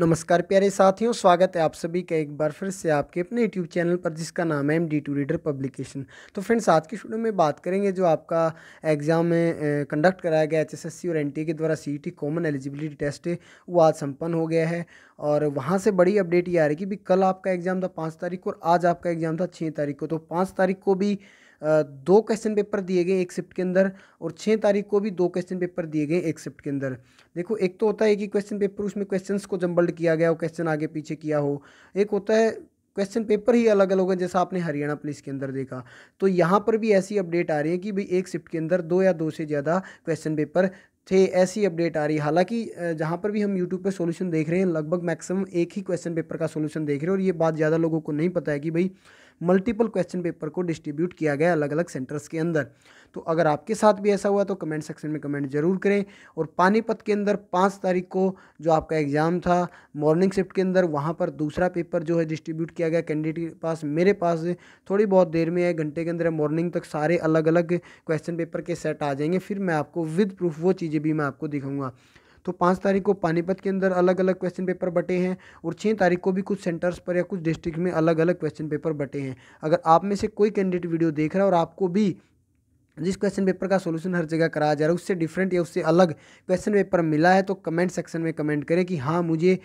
नमस्कार प्यारे साथियों स्वागत है आप सभी का एक बार फिर से आपके अपने यूट्यूब चैनल पर जिसका नाम है M D two reader publication तो फ्रेंड्स आज की शुरू में बात करेंगे जो आपका एग्ज़ाम में कंडक्ट कराया गया एच और एन के द्वारा सी कॉमन एलिजिबिलिटी टेस्ट है वो आज संपन्न हो गया है और वहाँ से बड़ी अपडेट ये आ रही कि भी कल आपका एग्ज़ाम था पाँच तारीख को और आज आपका एग्ज़ाम था छः तारीख को तो पाँच तारीख को भी दो क्वेश्चन पेपर दिए गए एक शिफ्ट के अंदर और छः तारीख को भी दो क्वेश्चन पेपर दिए गए एक शिफ्ट के अंदर देखो एक तो होता है कि क्वेश्चन पेपर उसमें क्वेश्चंस को जम्बल्ड किया गया हो क्वेश्चन आगे पीछे किया हो एक होता है क्वेश्चन पेपर ही अलग अलग है जैसा आपने हरियाणा पुलिस के अंदर देखा तो यहाँ पर भी ऐसी अपडेट आ रही है कि भाई एक शिफ्ट के अंदर दो या दो से ज़्यादा क्वेश्चन पेपर थे ऐसी अपडेट आ रही है हालांकि जहाँ पर भी हम यूट्यूब पर सॉल्यूशन देख रहे हैं लगभग मैक्सिमम एक ही क्वेश्चन पेपर का सॉल्यूशन देख रहे हैं और ये बात ज़्यादा लोगों को नहीं पता है कि भाई मल्टीपल क्वेश्चन पेपर को डिस्ट्रीब्यूट किया गया अलग अलग सेंटर्स के अंदर तो अगर आपके साथ भी ऐसा हुआ तो कमेंट सेक्शन में कमेंट जरूर करें और पानीपत के अंदर पाँच तारीख को जो आपका एग्ज़ाम था मॉर्निंग शिफ्ट के अंदर वहाँ पर दूसरा पेपर जो है डिस्ट्रीब्यूट किया गया कैंडिडेट के पास मेरे पास थोड़ी बहुत देर में है घंटे के अंदर मॉर्निंग तक सारे अलग अलग क्वेश्चन पेपर के सेट आ जाएंगे फिर मैं आपको विद प्रूफ वो चीज़ें भी मैं आपको दिखाऊँगा तो पाँच तारीख को पानीपत के अंदर अलग अलग क्वेश्चन पेपर बटे हैं और छः तारीख को भी कुछ सेंटर्स पर या कुछ डिस्ट्रिक्ट में अलग अलग क्वेश्चन पेपर बटे हैं अगर आप में से कोई कैंडिडेट वीडियो देख रहा है और आपको भी जिस क्वेश्चन पेपर का सोल्यूशन हर जगह कराया जा रहा है उससे डिफरेंट या उससे अलग क्वेश्चन पेपर मिला है तो कमेंट सेक्शन में कमेंट करें कि हाँ मुझे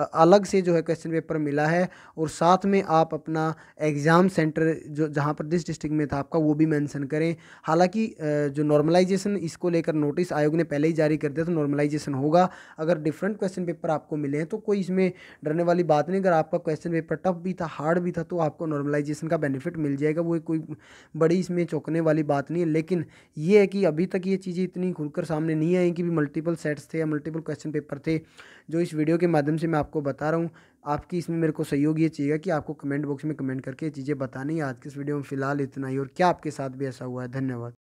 अलग से जो है क्वेश्चन पेपर मिला है और साथ में आप अपना एग्ज़ाम सेंटर जो जहाँ पर जिस डिस्ट्रिक्ट में था आपका वो भी मेंशन करें हालांकि जो नॉर्मलाइजेशन इसको लेकर नोटिस आयोग ने पहले ही जारी कर दिया तो नॉर्मलाइजेशन होगा अगर डिफरेंट क्वेश्चन पेपर आपको मिले हैं तो कोई इसमें डरने वाली बात नहीं अगर आपका क्वेश्चन पेपर टफ भी था हार्ड भी था तो आपको नॉर्मलाइजेशन का बेनिफिट मिल जाएगा वो कोई बड़ी इसमें चौंकने वाली बात नहीं है लेकिन ये है कि अभी तक ये चीज़ें इतनी खुलकर सामने नहीं आई कि भी मल्टीपल सेट्स थे या मल्टीपल क्वेश्चन पेपर थे जो इस वीडियो के माध्यम से मैं आप आपको बता रहा हूँ आपकी इसमें मेरे को सहयोग ये चाहिएगा कि आपको कमेंट बॉक्स में कमेंट करके ये चीज़ें बतानी है आज की इस वीडियो में फ़िलहाल इतना ही और क्या आपके साथ भी ऐसा हुआ है धन्यवाद